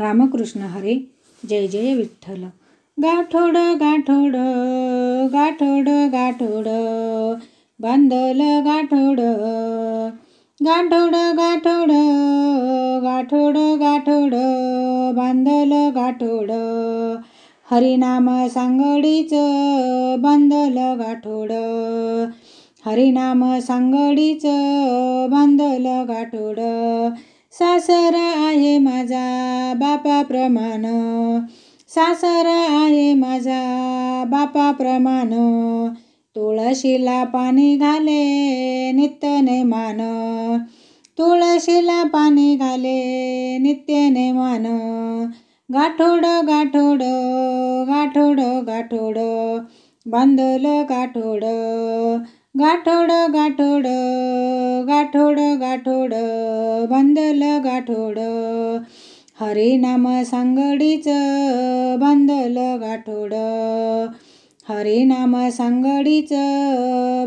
रामकृष्ण हरे जय जय विठ्ठल गाठोड गाठोड गाठोड गाठोड बांधल गाठोड गाठोड गाठोड गाठोड गाठोड बांधल गाठोड हरिनाम सांगडीच बांधल गाठोड हरिनाम सांगडीच बांधल गाठोड सासरा आहे माझा बापा प्रमाण सासरा आहे माझा बापा प्रमाण तुळशीला पाणी घाले नित्य मान तुळशीला पाणी घाले नित्य मान गाठोड गाठोड गाठोड गाठोड बांधल गाठोड गाठोड गाठोड गाठोड गाठोड बंदल गाठोड हरिनाम सांगडीच बंदल गाठोड हरिनाम सांगडीच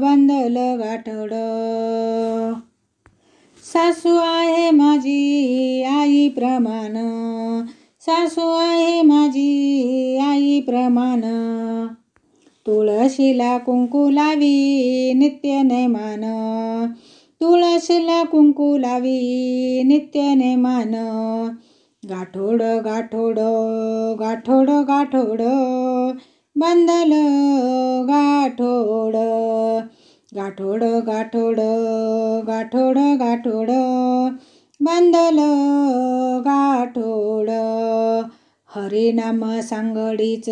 बंदल गाठोड सासू आहे माझी आई प्रमाण सासू आहे माझी आई प्रमाण तुळशीला कुंकू लावी नित्य नैमान शिला कुंकू लावी नित्यने मान गाठोड गाठोड गाठोड गाठोड बांधल गाठोड गाठोड गाठोड गाठोड गाठोड बांधल गाठोड हरिनाम सांगडीच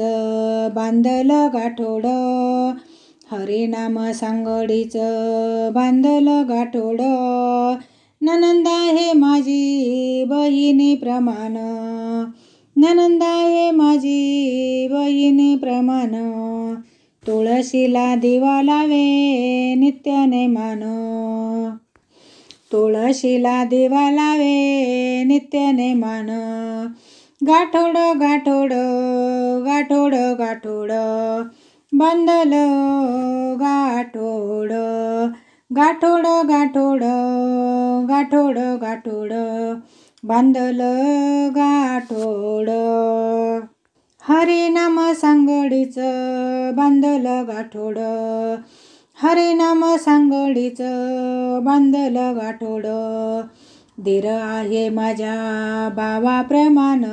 बांधल गाठोड हरिनाम सांगडीच बांधल गाठोड ननंदा हे माझी बहिणी प्रमाण ननंदा हे माझी बहिणी प्रमाण तुळशीला दिवा लावे नित्याने मान तुळशीला दिवा लावे नित्याने मान गाठोड गाठोड गाठोड गाठोड बांधल गाठोड गाठोड गाठोड गाठोड गाठोड बांधल गाठोड हरिनाम सांगडीच बांधल गाठोड हरिनाम सांगडीच बांधल गाठोड धीर आहे माझ्या बाबाप्रमाण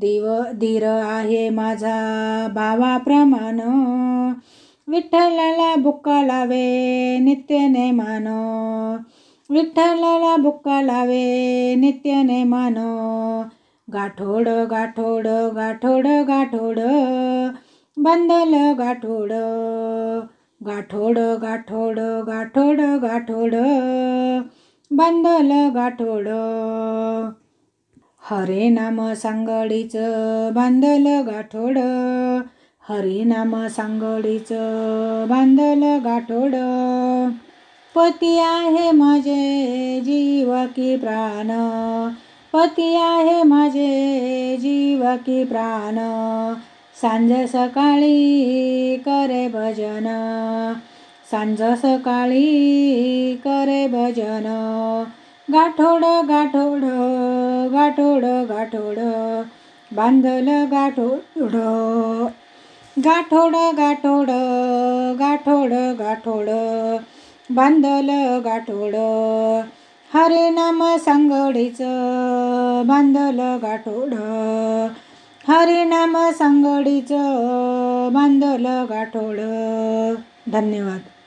देव धीर आहे माझा भावाप्रमाण विठ्ठलाला बुक्का लावे नित्यने मानो विठ्ठलाला बुक्का लावे नित्यने मानो गाठोड गाठोड गाठोड गाठोड बांधल गाठोड गाठोड गाठोड गाठोड गाठोड बांधल गाठोड हरे नाम सांगडीच बांधल गाठोड हरे नाम सांगडीच बांधल गाठोड पती आहे माझे जीव की प्राण पती आहे माझे जीव की प्राण सांज सकाळी करे भजन सांज सकाळी करे भजन गाठोड गाठोड गाठोड गाठोड बांधल गाठोड गाठोड गाठोड गाठोड गाठोड बांधलं गाठोड हरे नाम सांगडीचं बांधलं गाठोड हरे नाम सांगडीचं बांधलं गाठोड धन्यवाद